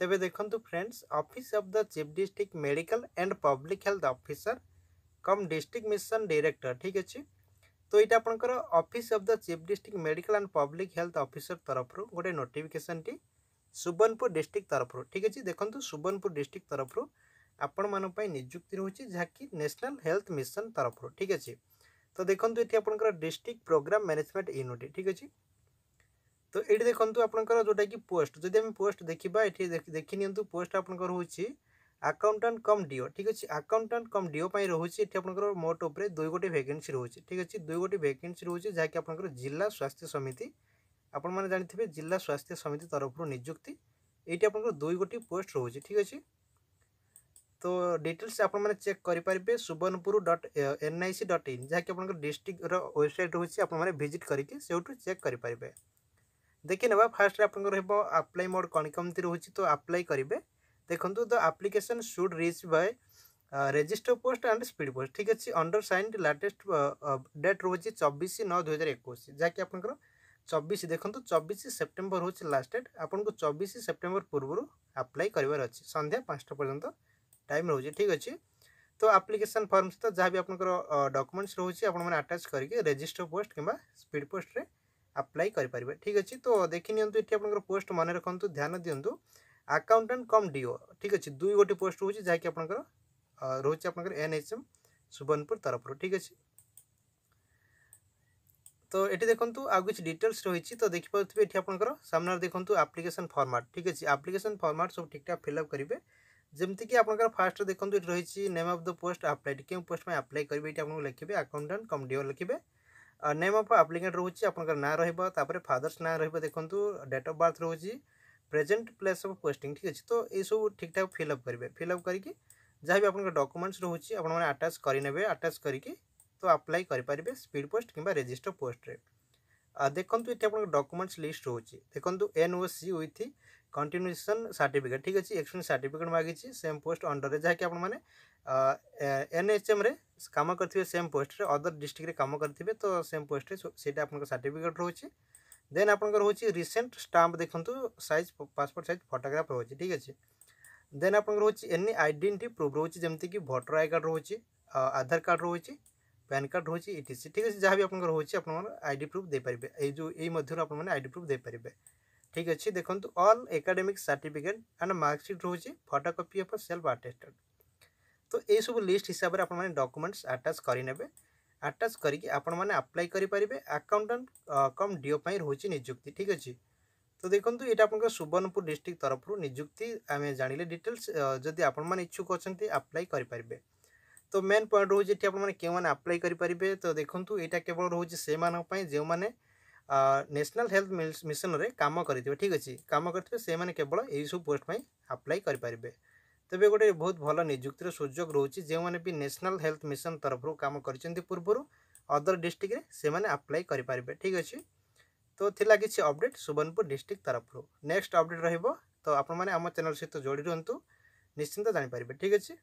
ତେବେ ଦେଖନ୍ତୁ friends office of the chief district medical and public health officer cum district mission director ଠିକ୍ ଅଛି ତ ଏଇଟା ଆପଣଙ୍କର office of the chief district medical and public health officer ତରଫରୁ ଗୋଟେ ନୋଟିଫିକେସନଟି ସୁବର୍ଣ୍ଣପୁର ଡିଷ୍ଟ୍ରିକ୍ଟ ତରଫରୁ ଠିକ୍ ଅଛି ଦେଖନ୍ତୁ ସୁବର୍ଣ୍ଣପୁର ଡିଷ୍ଟ୍ରିକ୍ଟ ତରଫରୁ ଆପଣମାନଙ୍କ ପାଇଁ ନିଯୁକ୍ତି ରହୁଛି ଯାହାକି ନ୍ୟାସନାଲ୍ ହେଲ୍ଥ ମିଶନ ତରଫରୁ ଠିକ୍ ଅଛି ତ ଦେଖନ୍ତୁ ଏଠି ଆପଣଙ୍କର ଡିଷ୍ଟ୍ରିକ୍ଟ ପ୍ରୋଗ୍ରାମ ମ୍ୟାନେଜମେଣ୍ଟ ୟୁନିଟ୍ ଠିକ୍ ଅଛି তো ଏଇଠି ଦେଖନ୍ତୁ ଆପଣଙ୍କର ଯେଉଁଟାକି ପୋଷ୍ଟ ଯଦି ଆମେ ପୋଷ୍ଟ ଦେଖିବା ଏଠି ଦେଖି ନିଅନ୍ତୁ ପୋଷ୍ଟ ଆପଣଙ୍କର ହେଉଛି ଆକାଉଣ୍ଟାଣ୍ଟ କମ୍ ଡିଓ ଠିକ୍ ଅଛି ଆକାଉଣ୍ଟାଣ୍ଟ କମ୍ ଡିଓ ପାଇଁ ରହୁଛି ଏଠି ଆପଣଙ୍କର ମୋଟ ଉପରେ ଦୁଇ ଗୋଟି ଭ୍ୟାକେନ୍ସି ରହୁଛି ଠିକ୍ ଅଛି ଦୁଇ ଗୋଟି ଭ୍ୟାକେନ୍ସି ରହୁଛି ଯାହାକି ଆପଣଙ୍କର ଜିଲ୍ଲା ସ୍ୱାସ୍ଥ୍ୟ ସମିତି ଆପଣମାନେ ଜାଣିଥିବେ ଜିଲ୍ଲା ସ୍ୱାସ୍ଥ୍ୟ ସମିତି ତରଫରୁ ନିଯୁକ୍ତି ଏଇଠି ଆପଣଙ୍କର ଦୁଇ ଗୋଟି ପୋଷ୍ଟ ରହୁଛି ଠିକ୍ ଅଛି তো ডিটেলস আপনার চেক করে পারবে Subarnapur dot NIC dot in যা কি আপনার ডিস্ট্রিক্টর ওয়েবসাইট রয়েছে আপনার ভিজিট করি সেইটু চেক করে পারবে देखने फास्ट आप आप्लाय मोड कौन कमी रोचे तो आप्लाय करेंगे देखो the application should reach by register post and speed post ठीक अच्छे अंडर सैन लाटेस्ट डेट रोचे चबीश नौ दुई हजार एक जहाँकि आप चबीश देखते चबिश सेप्टेम्बर हूँ लास्ट डेट आपको चबिश सेप्टेम्बर पूर्व आप्लाय कर अच्छे सन्ध्या पाँचटा पर्यटन टाइम रोज ठीक अच्छे तो आप्लिकेसन फर्म सहित जहाँ भी आप डकुमेंट्स रोचे आप करके रेजिस्टर पोस्ट कि स्पीड पोस्ट पोस्ट्रे ଆପ୍ଲାଏ କରିପାରିବେ ଠିକ୍ ଅଛି ତ ଦେଖିନିଅନ୍ତୁ ଏଠି ଆପଣଙ୍କର ପୋଷ୍ଟ ମନେ ରଖନ୍ତୁ ଧ୍ୟାନ ଦିଅନ୍ତୁ ଆକାଉଣ୍ଟାଣ୍ଟ କମ୍ ଡିଓ ଠିକ୍ ଅଛି ଦୁଇ ଗୋଟି ପୋଷ୍ଟ ହେଉଛି ଯାହାକି ଆପଣଙ୍କର ରହୁଛି ଆପଣଙ୍କର ଏନ୍ଏଚ୍ଏମ୍ ସୁବର୍ଣ୍ଣପୁର ତରଫରୁ ଠିକ୍ ଅଛି তো এটি দেখুন আউ কিছু ডিটেলস রয়েছে তো দেখিপারে এটি আপনার সামনে দেখুন আপ্লিকেসন ফর্মাট ঠিক আছে আপ্লিকেসন ফর্মাট সব ঠিকঠাক ফিল আপ করবে যেমিকি আপনার ফার্স্টে দেখুন এটি রয়েছে name of the post applied কেউ পোস্ট আপ্লাই করবে এটি আপনার লিখবে আকাউন্টাট কম ডিও লিখবে ନେମ୍ ଅଫ୍ ଆପ୍ଲିକେଣ୍ଟ ରହୁଛି ଆପଣଙ୍କର ନାଁ ରହିବ ତାପରେ ଫାଦର୍ସ ନାଁ ରହିବ ଦେଖନ୍ତୁ ଡେଟ୍ ଅଫ୍ ବାର୍ଥ ରହୁଛି ପ୍ରେଜେଣ୍ଟ ପ୍ଲେସ୍ ଅଫ୍ ପୋଷ୍ଟିଂ ଠିକ୍ ଅଛି ତ ଏସବୁ ଠିକ୍ଠାକ୍ ଫିଲ୍ଅପ୍ କରିବେ ଫିଲ୍ଅପ୍ କରିକି ଯାହା ବି ଆପଣଙ୍କ ଡକୁମେଣ୍ଟସ୍ ରହୁଛି ଆପଣମାନେ ଆଟାଚ୍ କରିନେବେ ଆଟାଚ୍ କରିକି ତ ଆପ୍ଲାଏ କରିପାରିବେ ସ୍ପିଡ଼ ପୋଷ୍ଟ କିମ୍ବା ରେଜିଷ୍ଟର ପୋଷ୍ଟରେ ଦେଖନ୍ତୁ ଏଠି ଆପଣଙ୍କ ଡକୁମେଣ୍ଟସ୍ ଲିଷ୍ଟ ରହୁଛି ଦେଖନ୍ତୁ N O C with continuation certificate ठीक अच्छे एक्सपीरियंस सार्टिफिकेट मागिच सेम पोस्ट अंडर में जहाँकि आपने एन एच एम काम करेंगे सेम पोस्ट रे अदर डिस्ट्रिक्ट काम करेंगे तो सेम पोस्ट सीटा आप सार्टिफिकेट रोचे देन आप रिसेंट स्टाम्प देखो सैज पासपोर्ट सैज फटोग्राफ रोचे ठीक अच्छे देन आप एनी आईडेट प्रूफ रोचे कि भोटर आई कार्ड रोचे आधार कार्ड रोचे पैन कार्ड रोचे इटीसी ठीक अच्छे जहाँ भी आप आई डी प्रूफ देपारे ये जो ये आप आई डी प्रूफ देपारे ঠিক আছে দেখন্তু all academic certificate and marksheet রয়েছে ফটোকপি অফ সেলফ আটেস্টেড তো এইসব লিষ্ট হিসাবে আপনার ডকুমেন্টস আটাচ করে নেবে আটাচ করি আপন মানে আপ্লাই করে পারিবে আকাউন্টান্ট কম ডিও পাই রয়েছে নিযুক্তি ঠিক আছে তো দেখন্তু এটা আপনার সুবর্ণপুর ডিস্ট্রিক্ট তরফর নিযুক্তি আমি জাঁলে ডিটেলস যদি আপন মানে ইচ্ছুক অনেক আপ্লাই করে পারিবে তো মেন পয়েন্ট রয়েছে এটি আপনার কেউ মানে আপ্লাই করে পারিবে তো দেখন্তু এটা কেবল রয়েছে সেই মানুষ যে ন্যাশনাল হেলথ মিশନରେ କାମ କରିଥିବେ ଠିକ୍ ଅଛି କାମ କରିଥିବେ ସେମାନେ କେବଳ ଏହିସବୁ ପୋଷ୍ଟ ପାଇଁ ଆପ୍ଲାଏ କରିପାରିବେ ତେବେ ଗୋଟେ ବହୁତ ଭଲ ନିଯୁକ୍ତିର ସୁଯୋଗ ରହୁଛି ଯେଉଁମାନେ ବି ନ୍ୟାସନାଲ୍ ହେଲ୍ଥ ମିଶନ ତରଫରୁ କାମ କରିଛନ୍ତି ପୂର୍ବରୁ ଅଦର ଡିଷ୍ଟ୍ରିକ୍ଟରେ ସେମାନେ ଆପ୍ଲାଏ କରିପାରିବେ ଠିକ୍ ଅଛି ତ ଥିଲା କିଛି ଅପଡ଼େଟ୍ ସୁବର୍ଣ୍ଣପୁର ଡିଷ୍ଟ୍ରିକ୍ଟ ତରଫରୁ ନେକ୍ସଟ ଅପଡ଼େଟ୍ ରହିବ ତ ଆପଣମାନେ ଆମ ଚ୍ୟାନେଲ୍ ସହିତ ଯୋଡ଼ି ରୁହନ୍ତୁ ନିଶ୍ଚିନ୍ତ ଜାଣିପାରିବେ ଠିକ୍ ଅଛି